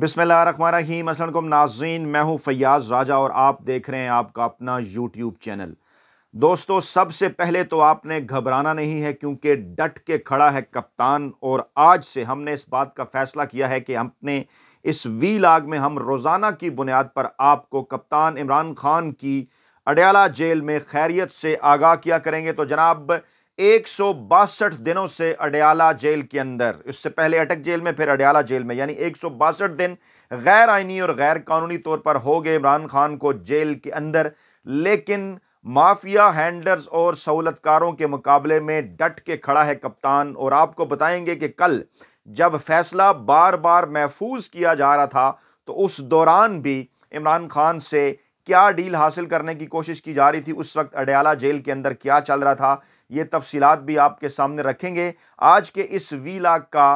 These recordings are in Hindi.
बिसमीम असलम नाजीन मैं हूँ फयाज़ राजा और आप देख रहे हैं आपका अपना यूट्यूब चैनल दोस्तों सबसे पहले तो आपने घबराना नहीं है क्योंकि डट के खड़ा है कप्तान और आज से हमने इस बात का फ़ैसला किया है कि हमने इस वी लाग में हम रोज़ाना की बुनियाद पर आपको कप्तान इमरान खान की अडयाला जेल में खैरियत से आगाह किया करेंगे तो जनाब एक दिनों से अडयाला जेल के अंदर इससे पहले अटक जेल में फिर अडयाला जेल में यानी एक दिन गैर आइनी और गैर कानूनी तौर पर हो गए इमरान खान को जेल के अंदर लेकिन माफिया हैंडलर्स और सहूलतकारों के मुकाबले में डट के खड़ा है कप्तान और आपको बताएंगे कि कल जब फैसला बार बार महफूज किया जा रहा था तो उस दौरान भी इमरान खान से क्या डील हासिल करने की कोशिश की जा रही थी उस वक्त अडयाला जेल के अंदर क्या चल रहा था ये तफसीत भी आपके सामने रखेंगे आज के इस वीला का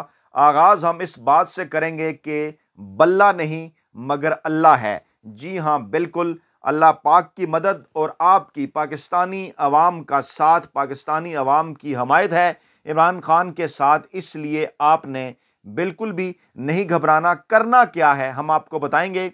आगाज़ हम इस बात से करेंगे कि बल्ला नहीं मगर अल्लाह है जी हाँ बिल्कुल अल्लाह पाक की मदद और आपकी पाकिस्तानी अवाम का साथ पाकिस्तानी अवाम की हमायत है इमरान खान के साथ इसलिए आपने बिल्कुल भी नहीं घबराना करना क्या है हम आपको बताएंगे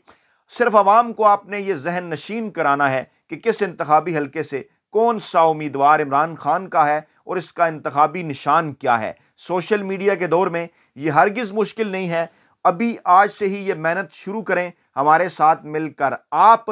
सिर्फ आवाम को आपने ये जहन नशीन कराना है कि किस इंतबी हलके से कौन सा उम्मीदवार इमरान खान का है और इसका इंतबी निशान क्या है सोशल मीडिया के दौर में ये हरगिज़ मुश्किल नहीं है अभी आज से ही ये मेहनत शुरू करें हमारे साथ मिलकर आप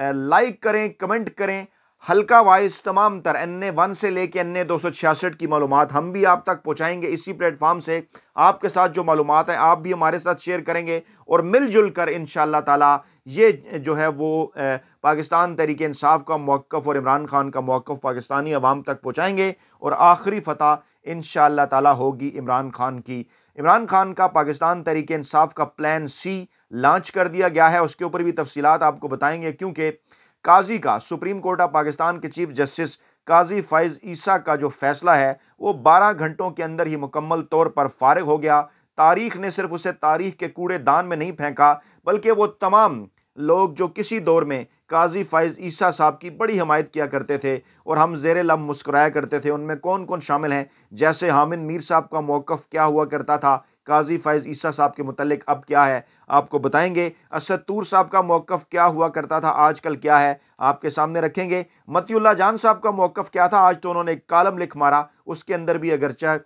लाइक करें कमेंट करें हल्का वाइज तमाम तर एन ए वन से लेके एन ए दो सौ छियासठ की मालूम हम भी आप तक पहुँचाएंगे इसी प्लेटफॉर्म से आपके साथ जो मालूम हैं आप भी हमारे साथ शेयर करेंगे और मिलजुल कर इन ताला ये जो है वो पाकिस्तान तरीके इंसाफ का मौक़ और इमरान खान का मौक़ पाकिस्तानी अवाम तक पहुँचाएँगे और आखिरी फतह इन ताला होगी इमरान खान की इमरान खान का पाकिस्तान तरीके इंसाफ का प्लान सी लॉन्च कर दिया गया है उसके ऊपर भी तफसीत आपको बताएँगे क्योंकि काजी का सुप्रीम कोर्ट ऑफ पाकिस्तान के चीफ जस्टिस काजी फैज़ ईसा का जो फैसला है वो 12 घंटों के अंदर ही मुकम्मल तौर पर फारग हो गया तारीख ने सिर्फ उसे तारीख के कूड़ेदान में नहीं फेंका बल्कि वो तमाम लोग जो किसी दौर में काजी फैज़ ईसा साहब की बड़ी हमायत किया करते थे और हम जेर लम मुस्कराया करते थे उनमें कौन कौन शामिल हैं जैसे हामिद मीर साहब का मौक़ क्या हुआ करता था काजी फैज़ ईसा साहब के मतलब अब क्या है आपको बताएंगे असदूर साहब का मौक़ क्या हुआ करता था आजकल क्या है आपके सामने रखेंगे मतील्ला जान साहब का मौक़ क्या था आज तो उन्होंने एक कालम लिख मारा उसके अंदर भी अगरचे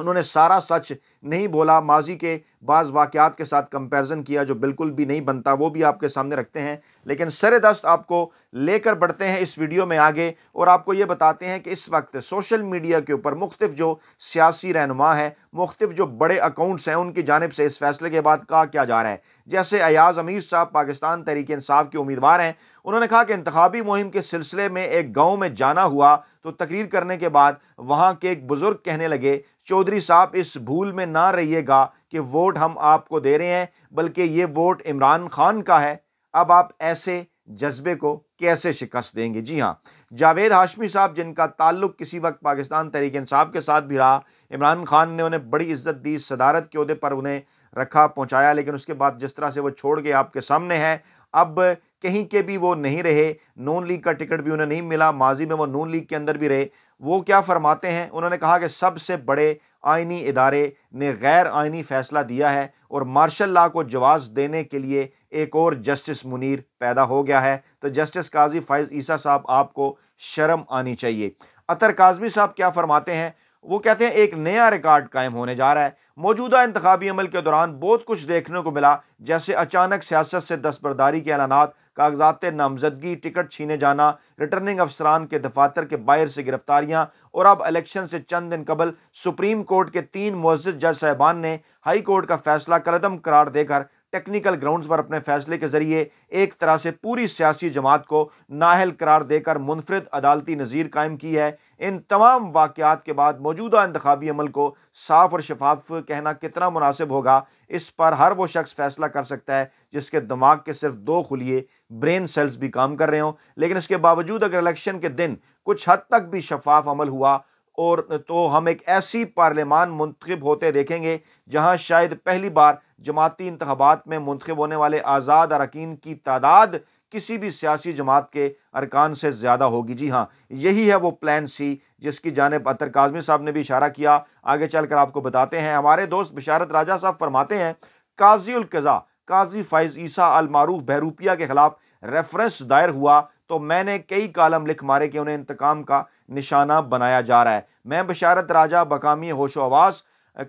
उन्होंने सारा सच नहीं बोला माजी के बाज़ वाक़ात के साथ कंपैरिजन किया जो बिल्कुल भी नहीं बनता वो भी आपके सामने रखते हैं लेकिन सर दस्त आपको लेकर बढ़ते हैं इस वीडियो में आगे और आपको ये बताते हैं कि इस वक्त सोशल मीडिया के ऊपर मुख्तफ जो सियासी रहनुमा हैं मुख्तफ जो बड़े अकाउंट्स हैं उनकी जानब से इस फैसले के बाद कहा क्या जा रहा है जैसे अयाज़ अमीर साहब पाकिस्तान तहरीक इंसाफ के उम्मीदवार हैं उन्होंने कहा कि इंतबी मुहिम के सिलसिले में एक गाँव में जाना हुआ तो तकरीर करने के बाद वहाँ के एक बुज़ुर्ग कहने लगे चौधरी साहब इस भूल में ना रहिएगा कि वोट हम आपको दे रहे हैं बल्कि ये वोट इमरान खान का है अब आप ऐसे जज्बे को कैसे शिकस्त देंगे जी हाँ जावेद हाशमी साहब जिनका ताल्लुक किसी वक्त पाकिस्तान तहरीक इंसाफ के साथ भी रहा इमरान खान ने उन्हें बड़ी इज्जत दी सदारत के अहदे पर उन्हें रखा पहुंचाया लेकिन उसके बाद जिस तरह से वो छोड़ के आपके सामने है अब कहीं के भी वो नहीं रहे नून लीग का टिकट भी उन्हें नहीं मिला माजी में वो नून लीग के अंदर भी रहे वो क्या फरमाते हैं उन्होंने कहा कि सबसे बड़े आइनी इदारे ने गैर आइनी फैसला दिया है और मार्शल लॉ को जवाब देने के लिए एक और जस्टिस मुनीर पैदा हो गया है तो जस्टिस काजी फ़ैज़ ईसा साहब आपको शर्म आनी चाहिए अतर काजमी साहब क्या फरमाते हैं वो कहते हैं एक नया रिकॉर्ड कायम होने जा रहा है मौजूदा इंतबी अमल के दौरान बहुत कुछ देखने को मिला जैसे अचानक सियासत से दस्तबरदारी के ऐलाना कागजात नामजदगी टिकट छीने जाना रिटर्निंग अफसरान के दफातर के बाहर से गिरफ्तारियाँ और अब इलेक्शन से चंद दिन कबल सुप्रीम कोर्ट के तीन मुज्ज़ जज साहबान ने हाई कोर्ट का फैसला कलदम करार देकर टेक्निकल ग्राउंड्स पर अपने फैसले के जरिए एक तरह से पूरी सियासी जमात को नाहल करार देकर मुनफरद अदालती नज़ीर कायम की है इन तमाम वाक़ात के बाद मौजूदा इंतबी अमल को साफ और शफाफ कहना कितना मुनासिब होगा इस पर हर वो शख्स फैसला कर सकता है जिसके दिमाग के सिर्फ दो खुलिए ब्रेन सेल्स भी काम कर रहे हों लेकिन इसके बावजूद अगर इलेक्शन के दिन कुछ हद तक भी शफाफ अमल हुआ और तो हम एक ऐसी पार्लियामान मंतखब होते देखेंगे जहाँ शायद पहली बार जमाती इंतबात में मंतखब होने वाले आज़ाद अरकान की तादाद किसी भी सियासी जमात के अरकान से ज़्यादा होगी जी हाँ यही है वो प्लान सी जिसकी जानब अतर काजमी साहब ने भी इशारा किया आगे चल कर आपको बताते हैं हमारे दोस्त बशारत राजा साहब फरमाते हैं काजी उलकज़ा काजी फ़ैज़ ईसा अलमारूफ बहरूपिया के ख़िलाफ़ रेफरेंस दायर हुआ तो मैंने कई कालम लिख मारे कि उन्हें इंतकाम का निशाना बनाया जा रहा है मैं बशारत राजा बकामी होशो आवास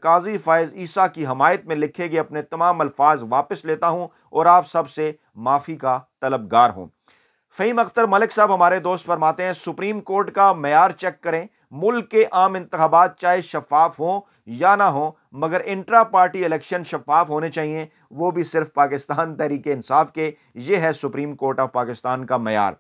काजी फ़ायज़ ईसा की हमायत में लिखे गए अपने तमाम अल्फाज वापस लेता हूँ और आप सबसे माफ़ी का तलबगार हूँ फ़हीम अख्तर मलिक साहब हमारे दोस्त फरमाते हैं सुप्रीम कोर्ट का मैार चेक करें मुल्क के आम इंतबात चाहे शफाफ हों या ना हों मगर इंट्रा पार्टी इलेक्शन शफाफ होने चाहिए वो भी सिर्फ पाकिस्तान तहरीक इंसाफ के ये है सुप्रीम कोर्ट ऑफ पाकिस्तान का मैार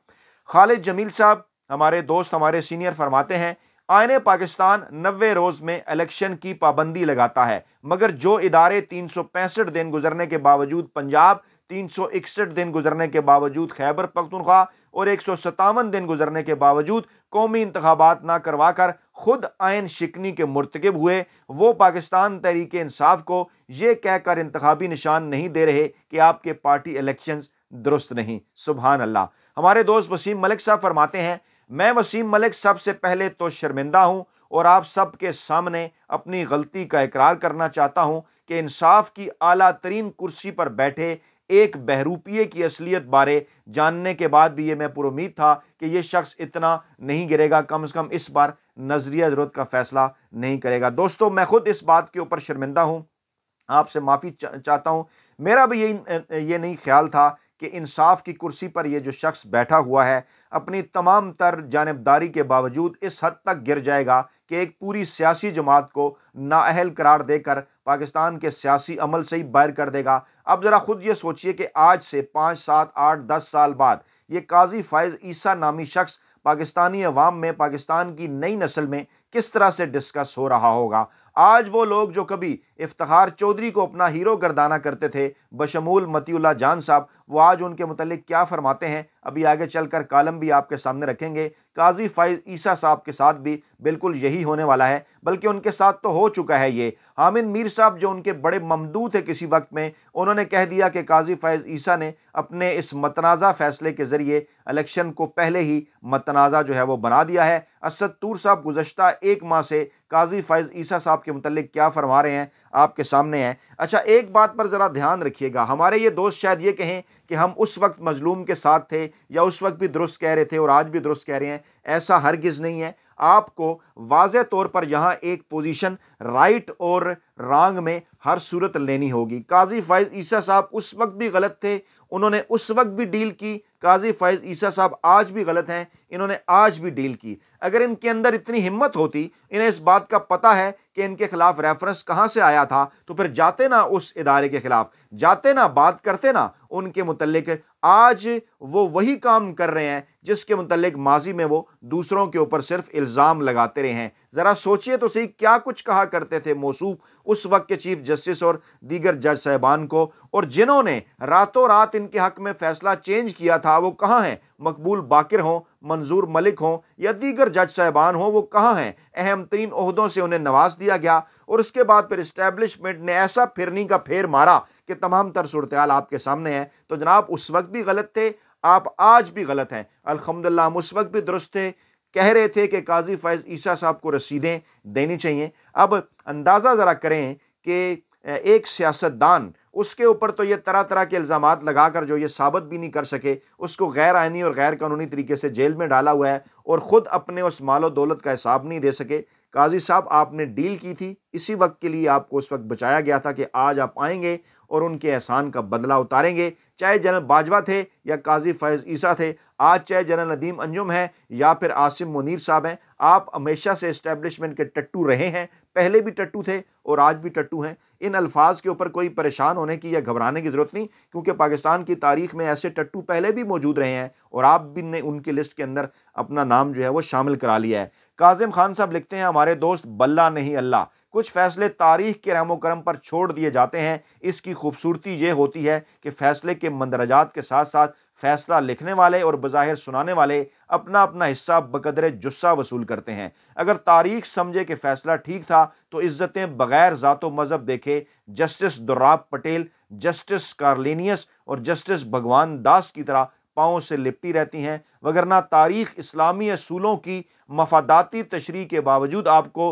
खालिद जमील साहब हमारे दोस्त हमारे सीनियर फरमाते हैं आयन पाकिस्तान नबे रोज़ में इलेक्शन की पाबंदी लगाता है मगर जो इदारे तीन सौ पैंसठ दिन गुजरने के बावजूद पंजाब तीन सौ इकसठ दिन गुजरने के बावजूद खैबर पख्तनख्वा और एक सौ सतावन दिन गुजरने के बावजूद कौमी इंतबात ना करवा कर खुद आयन शिकनी के मरतकब हुए वो पाकिस्तान तहरीक इंसाफ को ये कहकर इंतबी निशान नहीं दे रहे कि आपके पार्टी इलेक्शन दुरुस्त नहीं सुबहान अल्लाह हमारे दोस्त वसीम मलिक साहब फरमाते हैं मैं वसीम मलिक सबसे पहले तो शर्मिंदा हूँ और आप सब के सामने अपनी गलती का इकरार करना चाहता हूँ कि इंसाफ की अला तरीन कुर्सी पर बैठे एक बहरूपिए की असलियत बारे जानने के बाद भी ये मैं पुरुद था कि ये शख्स इतना नहीं गिरेगा कम से कम इस बार नजरिया ज़रूरत का फैसला नहीं करेगा दोस्तों मैं खुद इस बात के ऊपर शर्मिंदा हूँ आपसे माफ़ी चाहता हूँ मेरा भी यही ये नहीं ख्याल था कि इंसाफ की कुर्सी पर यह जो शख्स बैठा हुआ है अपनी तमाम तर जानबदारी के बावजूद इस हद तक गिर जाएगा कि एक पूरी सियासी जमात को नाअहल करार देकर पाकिस्तान के सियासी अमल से ही बाहर कर देगा अब ज़रा ख़ुद ये सोचिए कि आज से पाँच सात आठ दस साल बाद ये काजी फ़ायज़ ईसा नामी शख्स पाकिस्तानी अवाम में पाकिस्तान की नई नस्ल में किस तरह से डिस्कस हो रहा होगा आज वो लोग जो कभी इफ्तार चौधरी को अपना हीरो गर्दाना करते थे बशमूल मतीउल्ला जान साहब वो आज उनके मतलब क्या फरमाते हैं अभी आगे चलकर कालम भी आपके सामने रखेंगे काजी फाइज ईसा साहब के साथ भी बिल्कुल यही होने वाला है बल्कि उनके साथ तो हो चुका है ये हामिद मीर साहब जो उनके बड़े ममदू थे किसी वक्त में उन्होंने कह दिया कि काजी फाइज ईसा ने अपने इस मतनाज़ा फैसले के ज़रिए इलेक्शन को पहले ही मतनाज़ा जो है वो बना दिया है असद तूर साहब गुजशत एक माह से काजी फैज़ ईसा साहब के मतलब क्या फरमा रहे हैं आपके सामने हैं अच्छा एक बात पर ज़रा ध्यान रखिएगा हमारे ये दोस्त शायद ये कहें कि हम उस वक्त मजलूम के साथ थे या उस वक्त भी दुरुस्त कह रहे थे और आज भी दुरुस्त कह रहे हैं ऐसा हरगिज़ नहीं है आपको वाज तौर पर यहाँ एक पोजीशन राइट और रॉन्ग में हर सूरत लेनी होगी काजी फैज़ ईसा साहब उस वक्त भी गलत थे उन्होंने उस वक्त भी डील की काजी फैज़ ईसा साहब आज भी गलत हैं इन्होंने आज भी डील की अगर इनके अंदर इतनी हिम्मत होती इन्हें इस बात का पता है कि इनके खिलाफ रेफरेंस कहाँ से आया था तो फिर जाते ना उस इदारे के खिलाफ जाते ना बात करते ना उनके मुतलिक आज वो वही काम कर रहे हैं जिसके मतलब माजी में वो दूसरों के ऊपर सिर्फ इल्ज़ाम लगाते रहे हैं ज़रा सोचिए तो सही क्या कुछ कहा करते थे मौसू उस वक्त के चीफ जस्टिस और दीगर जज साहबान को और जिन्होंने रातों रात इनके हक में फ़ैसला चेंज किया था वो कहाँ हैं मकबूल बाकिर हों मंजूर मलिक हों या दीगर जज साहबान हों वो कहाँ हैं अहम तरीन अहदों से उन्हें नवाज दिया गया और उसके बाद फिर इस्टेबलिशमेंट ने ऐसा फिरनी का फेर मारा कि तमाम तर सूरत आपके सामने है तो जनाब उस वक्त भी गलत थे आप आज भी गलत हैं अलहमदिल्ला हम उस वक्त भी दुरुस्त थे कह रहे थे कि काजी फैज़ ईसा साहब को रसीदें देनी चाहिए अब अंदाज़ा ज़रा करें कि एक सियासतदान उसके ऊपर तो ये तरह तरह के इल्ज़ाम लगाकर जो ये साबित भी नहीं कर सके उसको गैर आइनी और गैर कानूनी तरीके से जेल में डाला हुआ है और ख़ुद अपने उस मालो दौलत का हिसाब नहीं दे सके काजी साहब आपने डील की थी इसी वक्त के लिए आपको उस वक्त बचाया गया था कि आज आप आएंगे और उनके एहसान का बदला उतारेंगे चाहे जनरल बाजवा थे या काजी फैज़ ईसा थे आज चाहे जनरल नदीम अंजुम हैं या फिर आसिम मुनीर साहब हैं आप हमेशा से इस्टेबलिशमेंट के टट्टू रहे हैं पहले भी टट्टू थे और आज भी टट्टू हैं इन अल्फाज के ऊपर कोई परेशान होने की या घबराने की ज़रूरत नहीं क्योंकि पाकिस्तान की तारीख में ऐसे टट्टू पहले भी मौजूद रहे हैं और आप भी ने उनकी लिस्ट के अंदर अपना नाम जो है वो शामिल करा लिया है काजिम खान साहब लिखते हैं हमारे दोस्त बल्ला नहीं अल्लाह कुछ फैसले तारीख के रहमो करम पर छोड़ दिए जाते हैं इसकी खूबसूरती ये होती है कि फ़ैसले के मंदराजात के साथ साथ फैसला लिखने वाले और बज़ाहिर सुनाने वाले अपना अपना हिस्सा बकदर जुस्सा वसूल करते हैं अगर तारीख समझे कि फ़ैसला ठीक था तो इज़्ज़तें बग़ैर ज़ात मज़हब देखे justice Dorab Patel justice Cornelius और जस्टिस भगवान दास की तरह पाँव से लिपटी रहती हैं वगरना तारीख इस्लामी असूलों की मफादाती तशरी के बावजूद आपको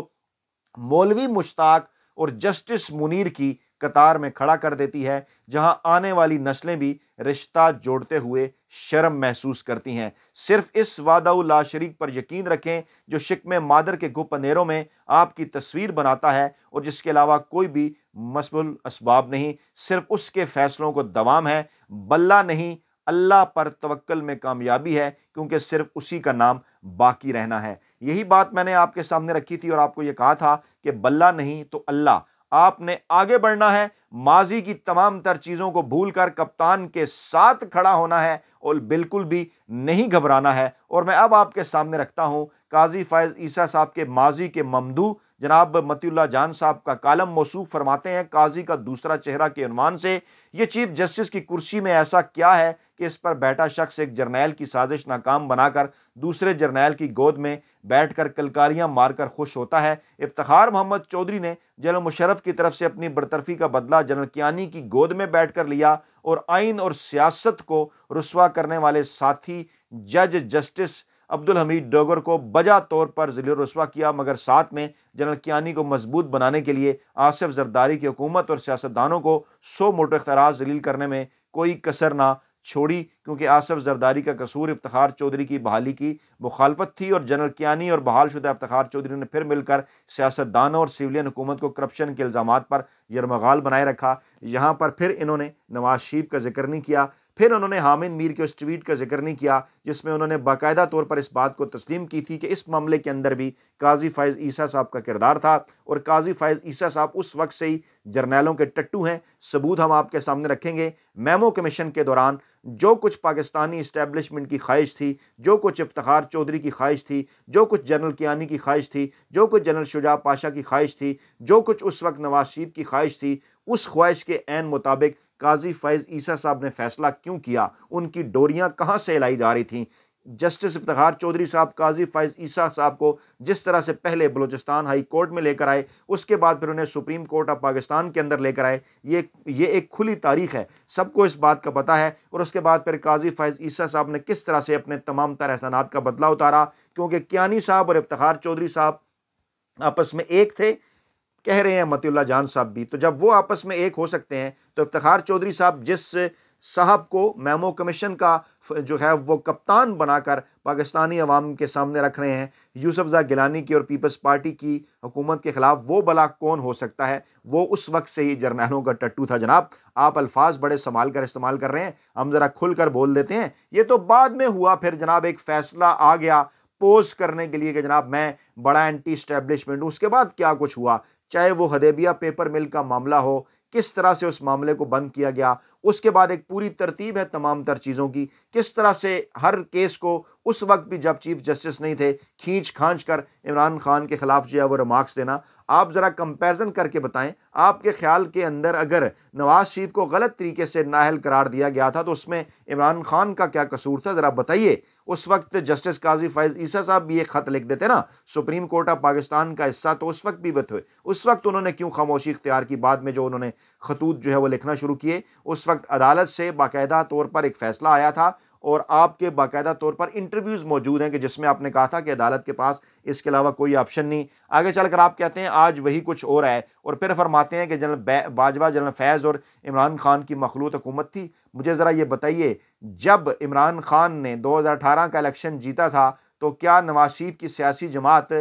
मौलवी मुश्ताक और जस्टिस मुनीर की कतार में खड़ा कर देती है जहां आने वाली नस्लें भी रिश्ता जोड़ते हुए शर्म महसूस करती हैं सिर्फ इस वादा शरीक पर यकीन रखें जो शिकम मादर के गुप गुपनेरों में आपकी तस्वीर बनाता है और जिसके अलावा कोई भी मसबुल इसबाब नहीं सिर्फ उसके फैसलों को दवाम है बल्ला नहीं अल्लाह पर तवक्ल में कामयाबी है क्योंकि सिर्फ उसी का नाम बाकी रहना है यही बात मैंने आपके सामने रखी थी और आपको यह कहा था कि बल्ला नहीं तो अल्लाह आपने आगे बढ़ना है माजी की तमाम तर चीज़ों को भूलकर कप्तान के साथ खड़ा होना है और बिल्कुल भी नहीं घबराना है और मैं अब आपके सामने रखता हूँ काजी फैज़ ईसा साहब के माजी के ममदू जनाब मतील्ला जान साहब का कालम मौसू फरमाते हैं काजी का दूसरा चेहरा के अनवान से ये चीफ जस्टिस की कुर्सी में ऐसा क्या है कि इस पर बैठा शख्स एक जर्नैल की साजिश नाकाम बनाकर दूसरे जर्नैल की गोद में बैठ कर कलकारियां मारकर खुश होता है इफ्तार मोहम्मद चौधरी ने जनरल मुशरफ की तरफ से अपनी बरतरफी का बदला जनरल कियानी की गोद में बैठकर लिया और आइन और सियासत को रसवा करने वाले साथी जज जस्टिस अब्दुल हमीद डोगर को बजा तौर पर जिले रसवा किया मगर साथ में जनरल कियानी को मजबूत बनाने के लिए आसिफ जरदारी की हुकूमत और सियासतदानों को सो मोटो अख्तराज जलील करने में कोई कसर ना छोड़ी क्योंकि आसफ जरदारी का कसूर इफ्तार चौधरी की बहाली की मुखालफत थी और जनरल कियानी और बहाल शुदा इफ्तार चौधरी ने फिर मिलकर सियासतदानों और सिविलियन हुकूमत को करप्शन के इल्ज़ाम पर यरमगाल बनाए रखा यहाँ पर फिर इन्होंने नवाज शरीफ का जिक्र नहीं किया फिर उन्होंने हामिद मीर के उस ट्वीट का जिक्र नहीं किया जिसमें उन्होंने बाकायदा तौर पर इस बात को तस्लीम की थी कि इस मामले के अंदर भी काजी फ़ायज़ ईसा साहब का किरदार था और काजी फ़ायज़ ईसा साहब उस वक्त से ही जर्नैलों के टट्टू हैं सबूत हम आपके सामने रखेंगे मेमो कमीशन के दौरान जो कुछ पाकिस्तानी इस्टेबलिशमेंट की ख्वाहिश थी जो कुछ इफ्तार चौधरी की ख्वाहिश थी जो कुछ जनरल कियानी की ख्वाहिश थी जो कुछ जनरल शुजा पाशा की ख्वाहिश थी जो कुछ उस वक्त नवाज शरीफ की ख्वाहिश थी उस ख्वाहिश के एन मुताबिक काजी फैज़ ईसा साहब ने फैसला क्यों किया उनकी डोरियाँ कहाँ से लाई जा रही थीं जस्टिस इफ्तार चौधरी साहब काजी फैज़ ईसा साहब को जिस तरह से पहले बलूचिस्तान हाई कोर्ट में लेकर आए उसके बाद फिर उन्हें सुप्रीम कोर्ट ऑफ पाकिस्तान के अंदर लेकर आए ये ये एक खुली तारीख है सबको इस बात का पता है और उसके बाद फिर काजी फैज़ ईसा साहब ने किस तरह से अपने तमाम तर का बदला उतारा क्योंकि क्यानी साहब और इफ्तार चौधरी साहब आपस में एक थे कह रहे हैं मतील्ला जान साहब भी तो जब वो आपस में एक हो सकते हैं तो इफ्तार चौधरी साहब जिस साहब को मेमो कमीशन का जो है वो कप्तान बनाकर पाकिस्तानी अवाम के सामने रख रहे हैं यूसुफजा गिलानी की और पीपल्स पार्टी की हुकूमत के ख़िलाफ़ वो भला कौन हो सकता है वो उस वक्त से ही जर्नैलों का टट्टू था जनाब आप अल्फाज बड़े संभाल कर इस्तेमाल कर रहे हैं हम ज़रा खुल कर बोल देते हैं ये तो बाद में हुआ फिर जनाब एक फ़ैसला आ गया पोज करने के लिए कि जनाब मैं बड़ा एंटी स्टैब्लिशमेंट हूँ उसके बाद क्या कुछ हुआ चाहे वो हदेबिया पेपर मिल का मामला हो किस तरह से उस मामले को बंद किया गया उसके बाद एक पूरी तरतीब है तमाम तर चीज़ों की किस तरह से हर केस को उस वक्त भी जब चीफ जस्टिस नहीं थे खींच खांच कर इमरान खान के खिलाफ जो है वो रिमार्क्स देना आप ज़रा कंपैरिजन करके बताएं आपके ख्याल के अंदर अगर नवाज शरीफ को गलत तरीके से नाहल करार दिया गया था तो उसमें इमरान खान का क्या कसूर था ज़रा बताइए उस वक्त जस्टिस काजी फैज़ ईसा साहब भी एक ख़त लिख देते ना सुप्रीम कोर्ट ऑफ पाकिस्तान का हिस्सा तो उस वक्त भी बत हुए उस वक्त उन्होंने क्यों खामोशी इख्तियार की बाद में जो उन्होंने खतूत जो है वो लिखना शुरू किए उस वक्त अदालत से बाकायदा तौर पर एक फ़ैसला आया था और आपके बाकायदा तौर पर इंटरव्यूज़ मौजूद हैं कि जिसमें आपने कहा था कि अदालत के पास इसके अलावा कोई ऑप्शन नहीं आगे चलकर आप कहते हैं आज वही कुछ और है और फिर फरमाते हैं कि जनरल बाजवा जनरल फैज़ और इमरान खान की मखलूत हुकूमत थी मुझे ज़रा ये बताइए जब इमरान खान ने दो हज़ार अठारह का इलेक्शन जीता था तो क्या नवाज शरीफ की सियासी जमात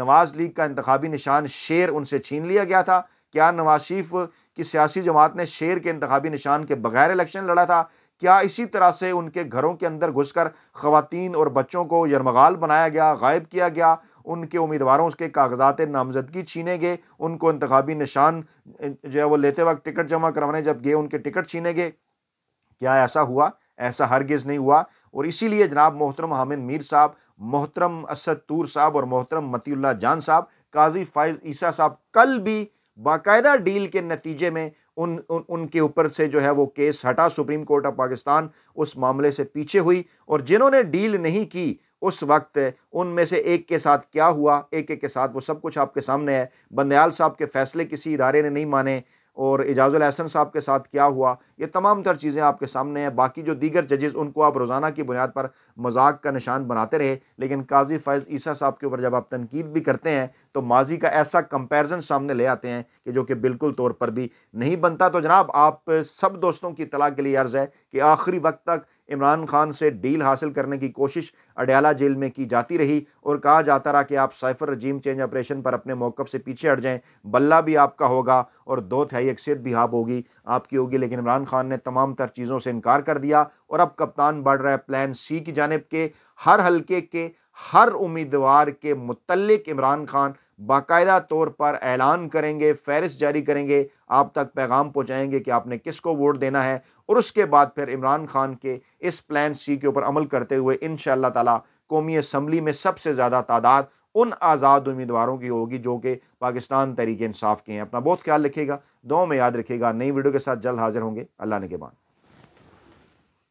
नवाज़ लीग का इंतबी निशान शेर उनसे छीन लिया गया था क्या नवाज शरीफ की सियासी जमात ने शेर के इंतबी निशान के बगैर इलेक्शन लड़ा था क्या इसी तरह से उनके घरों के अंदर घुसकर खातन और बच्चों को यरमगाल बनाया गया गायब किया गया उनके उम्मीदवारों उसके कागजात नामजदगी छीने गए उनको इंतबी निशान जो है वो लेते वक्त टिकट जमा करवाने जब गए उनके टिकट छीने गए क्या ऐसा हुआ ऐसा हरगिज़ नहीं हुआ और इसीलिए जनाब मोहतरम हामिद मीर साहब मोहतरम असद तूर साहब और मोहतरम मतील्ला जान साहब काजी फायज़ ईसा साहब कल भी बाकायदा डील के नतीजे में उन, उन उनके ऊपर से जो है वो केस हटा सुप्रीम कोर्ट ऑफ पाकिस्तान उस मामले से पीछे हुई और जिन्होंने डील नहीं की उस वक्त उनमें से एक के साथ क्या हुआ एक एक के साथ वो सब कुछ आपके सामने है बंदयाल साहब के फैसले किसी इदारे ने नहीं माने और एजाज अहसन साहब के साथ क्या हुआ ये तमाम तर चीज़ें आपके सामने हैं बाकी जो दीगर जजेस उनको आप रोज़ाना की बुनियाद पर मजाक का निशान बनाते रहे लेकिन काजी फैज़ ईसा साहब के ऊपर जब आप तनकीद भी करते हैं तो माजी का ऐसा कंपेरिजन सामने ले आते हैं कि जो कि बिल्कुल तौर पर भी नहीं बनता तो जनाब आप सब दोस्तों की तलाक के लिए अर्ज़ है कि आखिरी वक्त तक इमरान खान से डील हासिल करने की कोशिश अडयाला जेल में की जाती रही और कहा जाता रहा कि आप साइफर रजीम चेंज ऑपरेशन पर अपने मौक़ से पीछे हट जाएं बल्ला भी आपका होगा और दो तिहाई अक्सियत भी आप होगी आपकी होगी लेकिन इमरान खान ने तमाम तर चीज़ों से इनकार कर दिया और अब कप्तान बढ़ रहा है प्लान सी की जानब के हर हल्के के हर उम्मीदवार के मुतलक इमरान खान बाकायदा तौर पर ऐलान करेंगे फहरिस्त जारी करेंगे आप तक पैगाम पहुँचाएंगे कि आपने किस को वोट देना है और उसके बाद फिर इमरान खान के इस प्लान सी के ऊपर अमल करते हुए इन तला कौमी असम्बली में सबसे ज़्यादा तादाद उन आज़ाद उम्मीदवारों की होगी जो कि पाकिस्तान तरीके इंसाफ के हैं अपना बहुत ख्याल रखेगा दो में याद रखेगा नई वीडियो के साथ जल्द हाजिर होंगे अल्लाह ने के बाद